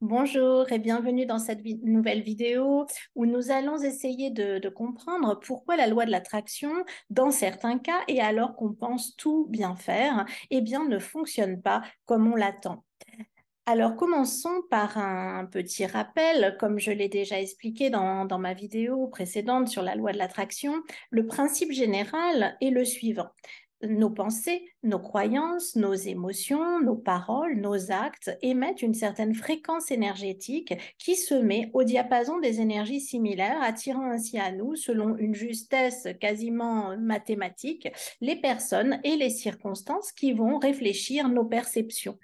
Bonjour et bienvenue dans cette nouvelle vidéo où nous allons essayer de, comprendre pourquoi la loi de l'attraction, dans certains cas, et alors qu'on pense tout bien faire, eh bien ne fonctionne pas comme on l'attend. Alors commençons par un petit rappel, comme je l'ai déjà expliqué dans, ma vidéo précédente sur la loi de l'attraction, le principe général est le suivant nos pensées, nos croyances, nos émotions, nos paroles, nos actes émettent une certaine fréquence énergétique qui se met au diapason des énergies similaires, attirant ainsi à nous, selon une justesse quasiment mathématique, les personnes et les circonstances qui vont réfléchir nos perceptions.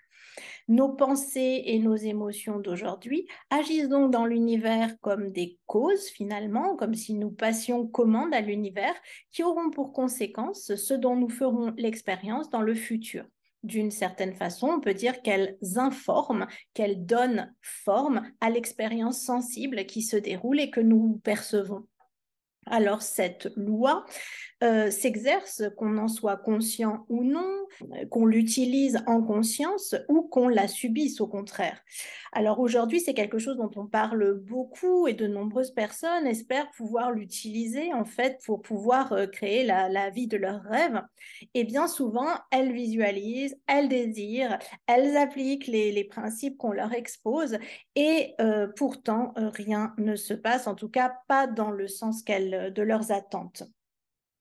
Nos pensées et nos émotions d'aujourd'hui agissent donc dans l'univers comme des causes finalement, comme si nous passions commande à l'univers, qui auront pour conséquence ce dont nous ferons l'expérience dans le futur. D'une certaine façon, on peut dire qu'elles informent, qu'elles donnent forme à l'expérience sensible qui se déroule et que nous percevons. Alors cette loi euh, s'exerce, qu'on en soit conscient ou non, euh, qu'on l'utilise en conscience ou qu'on la subisse au contraire. Alors aujourd'hui, c'est quelque chose dont on parle beaucoup et de nombreuses personnes espèrent pouvoir l'utiliser en fait pour pouvoir euh, créer la, vie de leurs rêves. Et bien souvent, elles visualisent, elles désirent, elles appliquent les, principes qu'on leur expose et pourtant rien ne se passe, en tout cas pas dans le sens de leurs attentes.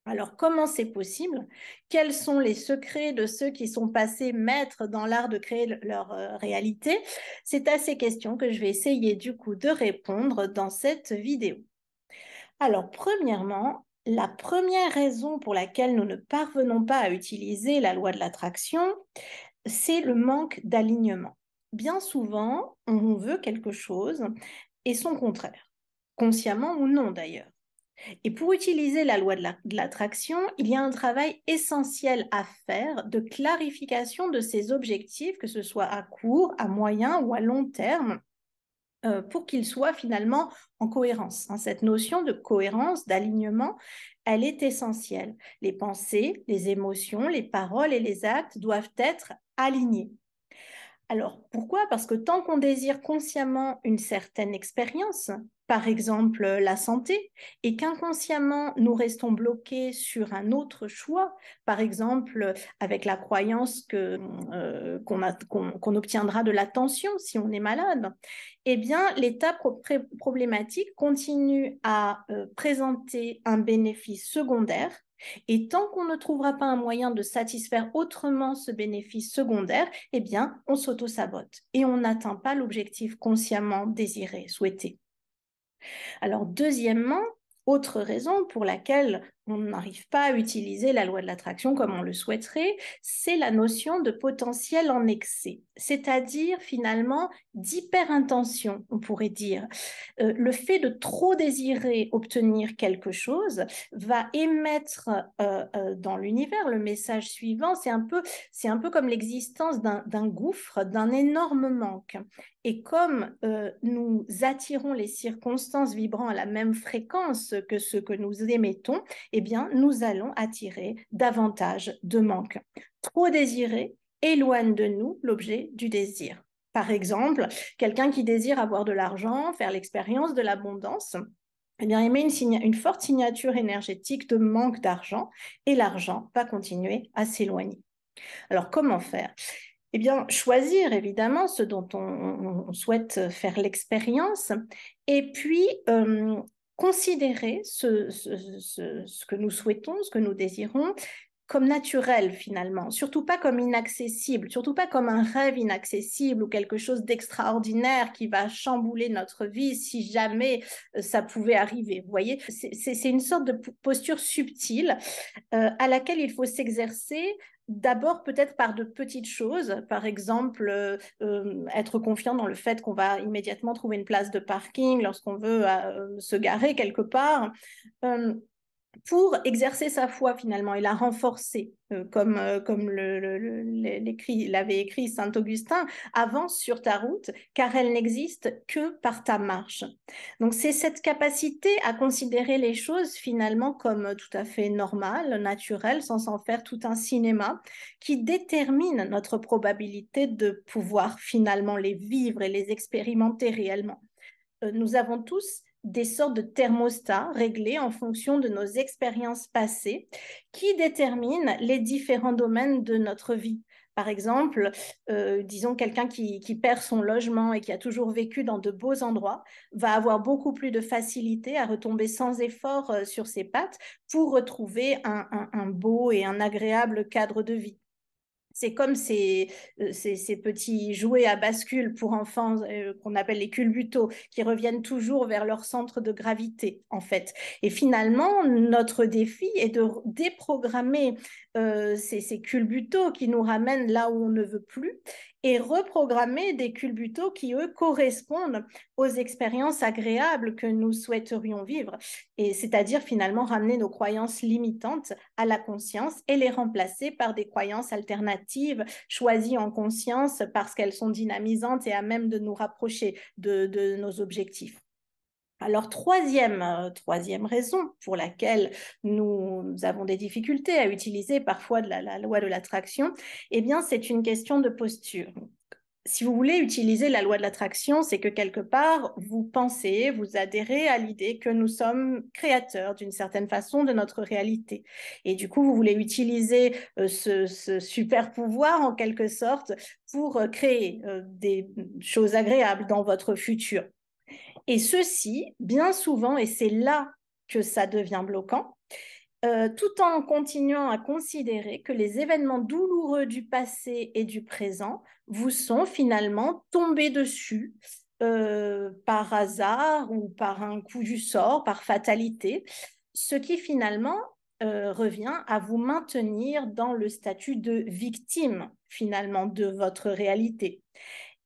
Alors, comment c'est possible Quels sont les secrets de ceux qui sont passés maîtres dans l'art de créer leur euh, réalité C'est à ces questions que je vais essayer du coup de répondre dans cette vidéo. Alors, premièrement, la première raison pour laquelle nous ne parvenons pas à utiliser la loi de l'attraction, c'est le manque d'alignement. Bien souvent, on veut quelque chose et son contraire, consciemment ou non d'ailleurs. Et pour utiliser la loi de l'attraction, il y a un travail essentiel à faire de clarification de ses objectifs, que ce soit à court, à moyen ou à long terme, euh, pour qu'ils soient finalement en cohérence. Hein, cette notion de cohérence, d'alignement, elle est essentielle. Les pensées, les émotions, les paroles et les actes doivent être alignés. Alors pourquoi Parce que tant qu'on désire consciemment une certaine expérience, par exemple euh, la santé, et qu'inconsciemment nous restons bloqués sur un autre choix, par exemple avec la croyance que euh, qu'on obtiendra de l'attention si on est malade, eh bien l'état problématique continue à euh, présenter un bénéfice secondaire et tant qu'on ne trouvera pas un moyen de satisfaire autrement ce bénéfice secondaire, eh bien, on s'auto-sabote et on n'atteint pas l'objectif consciemment désiré, souhaité. Alors deuxièmement, autre raison pour laquelle on n'arrive pas à utiliser la loi de l'attraction comme on le souhaiterait, c'est la notion de potentiel en excès, c'est-à-dire finalement d'hyper-intention, on pourrait dire. Euh, le fait de trop désirer obtenir quelque chose va émettre euh, euh, dans l'univers le message suivant, c'est un peu, c'est un peu comme l'existence d'un gouffre, d'un énorme manque. Et comme nous attirons les circonstances vibrant à la même fréquence que ce que nous émettons, eh bien, nous allons attirer davantage de manque. Trop désiré éloigne de nous l'objet du désir. Par exemple, quelqu'un qui désire avoir de l'argent, faire l'expérience de l'abondance, eh bien, émet une, une, forte signature énergétique de manque d'argent et l'argent va continuer à s'éloigner. Alors, comment faire Eh bien, choisir évidemment ce dont on, souhaite faire l'expérience et puis euh, considérer ce, que nous souhaitons, ce que nous désirons, comme naturel finalement, surtout pas comme inaccessible, surtout pas comme un rêve inaccessible ou quelque chose d'extraordinaire qui va chambouler notre vie si jamais euh, ça pouvait arriver. Vous voyez, c'est une sorte de posture subtile euh, à laquelle il faut s'exercer D'abord, peut-être par de petites choses, par exemple, euh, euh, être confiant dans le fait qu'on va immédiatement trouver une place de parking lorsqu'on veut euh, se garer quelque part pour exercer sa foi finalement et la renforcer, euh, comme, euh, comme l'avait le, écrit, Saint Augustin, avance sur ta route car elle n'existe que par ta marche. Donc c'est cette capacité à considérer les choses finalement comme euh, tout à fait normales, naturelles, sans en faire tout un cinéma, qui détermine notre probabilité de pouvoir finalement les vivre et les expérimenter réellement. nous avons tous des sortes de thermostats réglés en fonction de nos expériences passées qui déterminent les différents domaines de notre vie. Par exemple, euh, disons quelqu'un qui, perd son logement et qui a toujours vécu dans de beaux endroits va avoir beaucoup plus de facilité à retomber sans effort euh, sur ses pattes pour retrouver un beau et un agréable cadre de vie. C'est comme euh, ces, petits jouets à bascule pour enfants euh, qu'on appelle les culbutos, qui reviennent toujours vers leur centre de gravité, en fait. Et finalement, notre défi est de déprogrammer euh, ces, ces qui nous ramènent là où on ne veut plus et reprogrammer des culbutaux qui, eux, correspondent aux expériences agréables que nous souhaiterions vivre. Et c'est-à-dire finalement ramener nos croyances limitantes à la conscience et les remplacer par des croyances alternatives choisies en conscience parce qu'elles sont dynamisantes et à même de nous rapprocher de nos objectifs. Alors, euh, troisième, raison pour laquelle nous, avons des difficultés à utiliser parfois la, loi de l'attraction, et eh bien, c'est une question de posture si vous voulez utiliser la loi de l'attraction, c'est que quelque part, vous pensez, vous adhérez à l'idée que nous sommes créateurs d'une certaine façon de notre réalité. Et du coup, vous voulez utiliser euh, ce, super pouvoir en quelque sorte pour euh, créer des mm, choses agréables dans votre futur. Et ceci, bien souvent, et c'est là que ça devient bloquant, euh, tout en continuant à considérer que les événements douloureux du passé et du présent vous sont finalement tombés dessus euh, par hasard ou par un coup du sort, par fatalité, ce qui finalement euh, revient à vous maintenir dans le statut de victime finalement de votre réalité.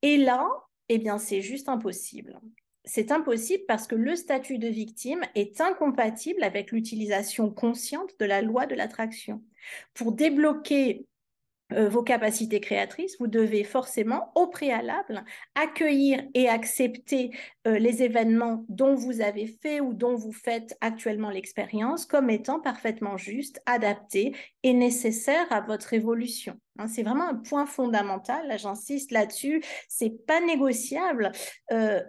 Et là, eh bien, c'est juste impossible c'est impossible parce que le statut de victime est incompatible avec l'utilisation consciente de la loi de l'attraction. Pour débloquer euh, vos capacités créatrices, vous devez forcément au préalable accueillir et accepter euh, les événements dont vous avez fait ou dont vous faites actuellement l'expérience comme étant parfaitement justes, adaptés et nécessaires à votre évolution. Hein, c'est vraiment un point fondamental, j'insiste là-dessus, c'est pas négociable. Euh,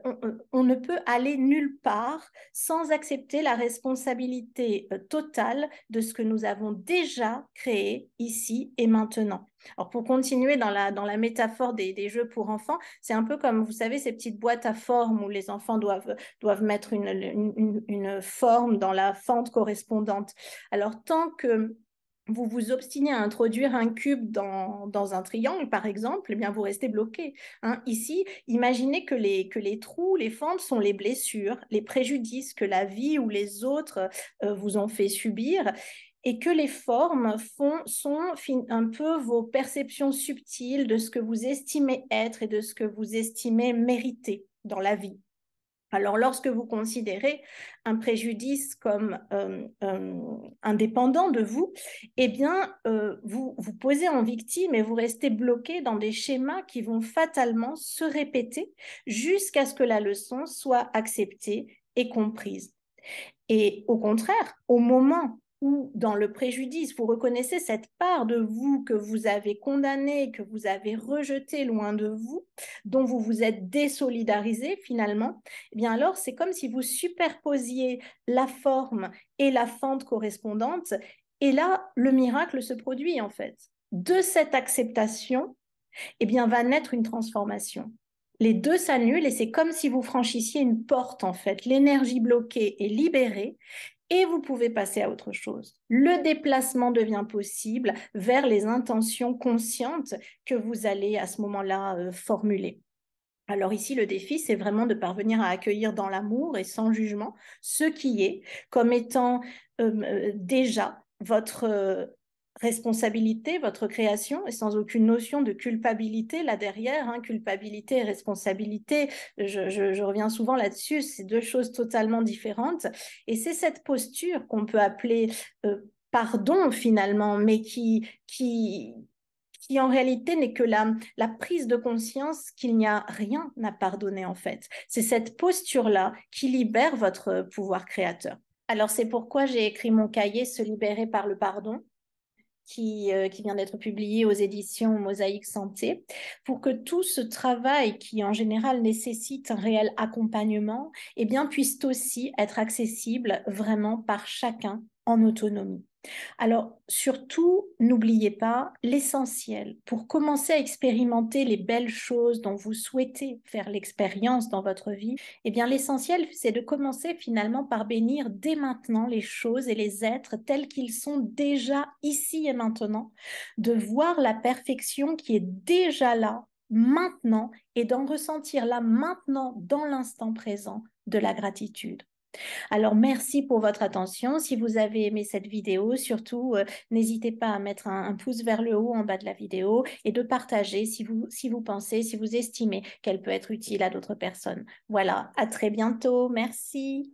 on, ne peut aller nulle part sans accepter la responsabilité euh, totale de ce que nous avons déjà créé ici et maintenant. Alors pour continuer dans la, dans la métaphore des, jeux pour enfants, c'est un peu comme, vous savez, ces petites boîtes à forme où les enfants doivent, doivent mettre une forme dans la fente correspondante. Alors tant que vous vous obstinez à introduire un cube dans, un triangle, par exemple, eh bien vous restez bloqué. Hein. Ici, imaginez que les, trous, les formes sont les blessures, les préjudices que la vie ou les autres euh, vous ont fait subir et que les formes font, sont un peu vos perceptions subtiles de ce que vous estimez être et de ce que vous estimez mériter dans la vie. Alors lorsque vous considérez un préjudice comme euh, euh, indépendant de vous, eh bien, euh, vous vous posez en victime et vous restez bloqué dans des schémas qui vont fatalement se répéter jusqu'à ce que la leçon soit acceptée et comprise. Et au contraire, au moment ou dans le préjudice, vous reconnaissez cette part de vous que vous avez condamnée, que vous avez rejetée loin de vous, dont vous vous êtes désolidarisé finalement, eh bien alors c'est comme si vous superposiez la forme et la fente correspondante, et là le miracle se produit en fait. De cette acceptation, eh bien va naître une transformation les deux s'annulent et c'est comme si vous franchissiez une porte en fait. L'énergie bloquée est libérée et vous pouvez passer à autre chose. Le déplacement devient possible vers les intentions conscientes que vous allez à ce moment-là euh, formuler. Alors ici, le défi, c'est vraiment de parvenir à accueillir dans l'amour et sans jugement ce qui est comme étant euh, euh, déjà votre responsabilité, votre création, et sans aucune notion de culpabilité là derrière, hein, culpabilité et responsabilité, je, reviens souvent là-dessus, c'est deux choses totalement différentes. Et c'est cette posture qu'on peut appeler euh, pardon finalement, mais qui, qui, qui en réalité n'est que la, la, prise de conscience qu'il n'y a rien à pardonner en fait. C'est cette posture-là qui libère votre pouvoir créateur. Alors c'est pourquoi j'ai écrit mon cahier Se libérer par le pardon, euh, qui, vient d'être publié aux éditions Mosaïque Santé, pour que tout ce travail qui en général nécessite un réel accompagnement, eh bien, puisse aussi être accessible vraiment par chacun en autonomie. Alors surtout, n'oubliez pas l'essentiel. Pour commencer à expérimenter les belles choses dont vous souhaitez faire l'expérience dans votre vie, eh bien l'essentiel, c'est de commencer finalement par bénir dès maintenant les choses et les êtres tels qu'ils sont déjà ici et maintenant, de voir la perfection qui est déjà là, maintenant, et d'en ressentir là maintenant, dans l'instant présent, de la gratitude. Alors merci pour votre attention. Si vous avez aimé cette vidéo, surtout euh, n'hésitez pas à mettre un, pouce vers le haut en bas de la vidéo et de partager si vous, si vous pensez, si vous estimez qu'elle peut être utile à d'autres personnes. Voilà, à très bientôt. Merci.